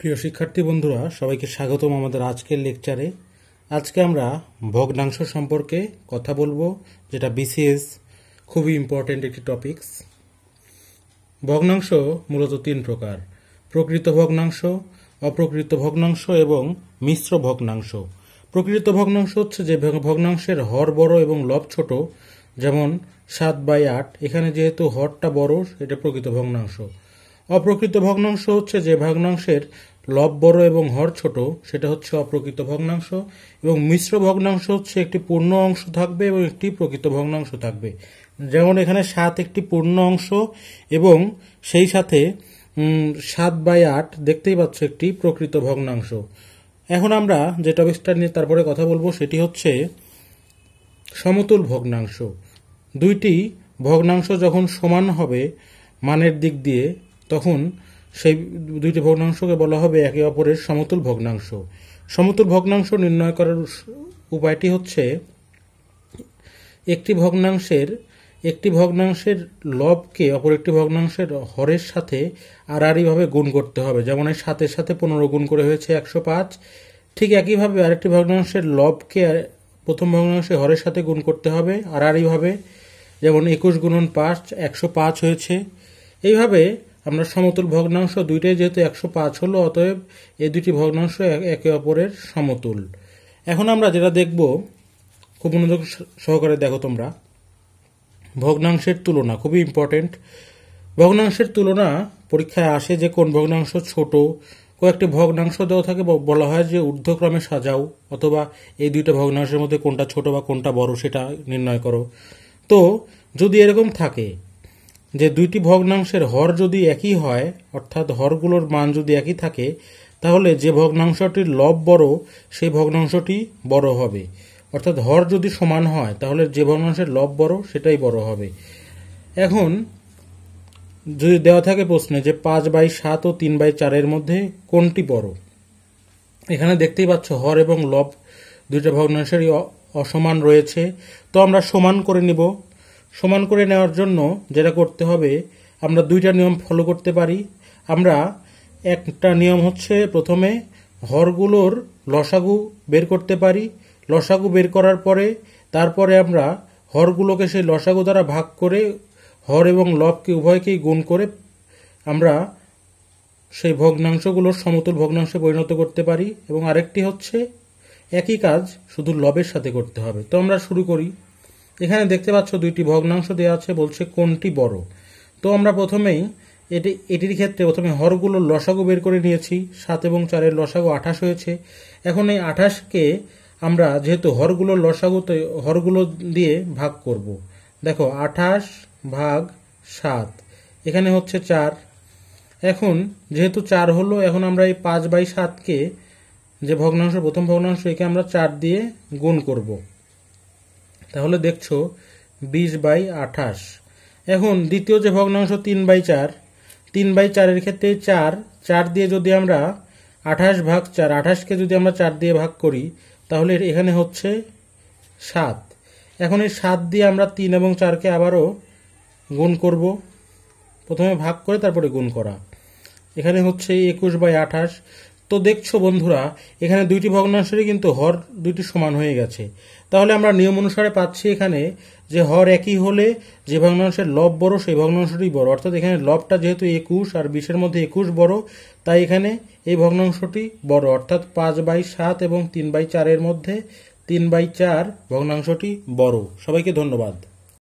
প্রিয় শিক্ষার্থী বন্ধুরা সবাইকে স্বাগতম আমাদের আজকের লেকচারে আজকে আমরা ভগ্নাংশ সম্পর্কে কথা বলবো যেটা বিসিএস খুবই ইম্পর্টেন্ট একটি টপিকস ভগ্নাংশ মূলত তিন প্রকার প্রকৃত ভগ্নাংশ অপ্রকৃত ভগ্নাংশ এবং মিশ্র ভগ্নাংশ প্রকৃত ভগ্নাংশ হচ্ছে যে ভগ্নাংশের হর বড় এবং লব ছোট যেমন সাত বাই আট এখানে যেহেতু হরটা বড় এটা প্রকৃত ভগ্নাংশ অপ্রকৃত ভগ্নাংশ হচ্ছে যে ভগ্নাংশের লব বড় এবং হর ছোট সেটা হচ্ছে অপ্রকৃত ভগ্নাংশ এবং মিশ্র ভগ্নাংশ হচ্ছে একটি পূর্ণ অংশ থাকবে এবং একটি প্রকৃত ভগ্নাংশ থাকবে যেমন এখানে সাত একটি পূর্ণ অংশ এবং সেই সাথে সাত বাই আট দেখতেই পাচ্ছ একটি প্রকৃত ভগ্নাংশ এখন আমরা যে টপিকটা নিয়ে তারপরে কথা বলবো সেটি হচ্ছে সমতুল ভগ্নাংশ দুইটি ভগ্নাংশ যখন সমান হবে মানের দিক দিয়ে তখন সেই দুইটি ভগ্নাংশকে বলা হবে একে অপরের সমতুল ভগ্নাংশ সমতুল ভগ্নাংশ নির্ণয় করার উপায়টি হচ্ছে একটি ভগ্নাংশের একটি ভগ্নাংশের লবকে অপর একটি ভগ্নাংশের হরের সাথে আড়াআড়িভাবে গুণ করতে হবে যেমন এই সাথে সাথে পনেরো গুণ করে হয়েছে একশো পাঁচ ঠিক একইভাবে আরেকটি ভগ্নাংশের লবকে প্রথম ভগ্নাংশে হরের সাথে গুণ করতে হবে আড়াআড়িভাবে যেমন একুশ গুণন পাঁচ একশো পাঁচ হয়েছে এইভাবে আমরা সমতুল ভগ্নাংশ দুইটাই যেহেতু একশো পাঁচ হলো অতএব এই দুটি ভগ্নাংশ একে অপরের সমতুল এখন আমরা যেটা দেখব খুব মনোযোগ সহকারে দেখো তোমরা ভগ্নাংশের তুলনা খুবই ইম্পর্টেন্ট ভগ্নাংশের তুলনা পরীক্ষায় আসে যে কোন ভগ্নাংশ ছোট কয়েকটি ভগ্নাংশ দেওয়া থাকে বলা হয় যে ঊর্ধ্বক্রমে সাজাও অথবা এই দুইটা ভগ্নাংশের মধ্যে কোনটা ছোট বা কোনটা বড় সেটা নির্ণয় করো তো যদি এরকম থাকে যে দুইটি ভগ্নাংশের হর যদি একই হয় অর্থাৎ হরগুলোর মান যদি একই থাকে তাহলে যে ভগ্নাংশটির লব বড় সেই ভগ্নাংশটি বড় হবে অর্থাৎ হর যদি সমান হয় তাহলে যে ভগ্নাংশের লব বড় সেটাই বড় হবে এখন যদি দেওয়া থাকে প্রশ্নে যে পাঁচ বাই সাত ও তিন বাই চারের মধ্যে কোনটি বড় এখানে দেখতেই পাচ্ছ হর এবং লব দুইটা ভগ্নাংশেরই অসমান রয়েছে তো আমরা সমান করে নিব সমান করে নেওয়ার জন্য যেটা করতে হবে আমরা দুইটা নিয়ম ফলো করতে পারি আমরা একটা নিয়ম হচ্ছে প্রথমে হরগুলোর লসাগু বের করতে পারি লসাগু বের করার পরে তারপরে আমরা হরগুলোকে সেই লসাগু দ্বারা ভাগ করে হর এবং লবকে উভয়কেই গুণ করে আমরা সেই ভগ্নাংশগুলোর সমতুল ভগ্নাংশে পরিণত করতে পারি এবং আরেকটি হচ্ছে একই কাজ শুধু লবের সাথে করতে হবে তো আমরা শুরু করি এখানে দেখতে পাচ্ছ দুইটি ভগ্নাংশ দেওয়া আছে বলছে কোনটি বড় তো আমরা প্রথমেই এটি এটির ক্ষেত্রে প্রথমে হরগুলোর লসাগু বের করে নিয়েছি সাত এবং চারের লসাগু আঠাশ হয়েছে এখন এই আঠাশকে আমরা যেহেতু হরগুলোর লসাগুতে হরগুলো দিয়ে ভাগ করব। দেখো আঠাশ ভাগ সাত এখানে হচ্ছে চার এখন যেহেতু চার হলো এখন আমরা এই পাঁচ বাই সাতকে যে ভগ্নাংশ প্রথম ভগ্নাংশ একে আমরা চার দিয়ে গুণ করবো তাহলে দেখছো বিশ বাই আঠাশ এখন দ্বিতীয় যে ভগ্নাংশ তিন বাই চার তিন বাই চারের ক্ষেত্রে চার চার দিয়ে যদি আমরা আঠাশ ভাগ চার আঠাশকে যদি আমরা চার দিয়ে ভাগ করি তাহলে এখানে হচ্ছে সাত এখন এই সাত দিয়ে আমরা তিন এবং চারকে আবারও গুণ করব প্রথমে ভাগ করে তারপরে গুণ করা এখানে হচ্ছে একুশ বাই আঠাশ তো দেখছো বন্ধুরা এখানে দুইটি ভগ্নাংশেরই কিন্তু হর দুইটি সমান হয়ে গেছে তাহলে আমরা নিয়ম অনুসারে পাচ্ছি এখানে যে হর একই হলে যে ভগ্নাংশের লব বড় সেই ভগ্নাংশটি বড় অর্থাৎ এখানে লবটা যেহেতু একুশ আর বিশের মধ্যে একুশ বড় তাই এখানে এই ভগ্নাংশটি বড় অর্থাৎ পাঁচ বাই সাত এবং তিন বাই চারের মধ্যে তিন বাই চার ভগ্নাংশটি বড় সবাইকে ধন্যবাদ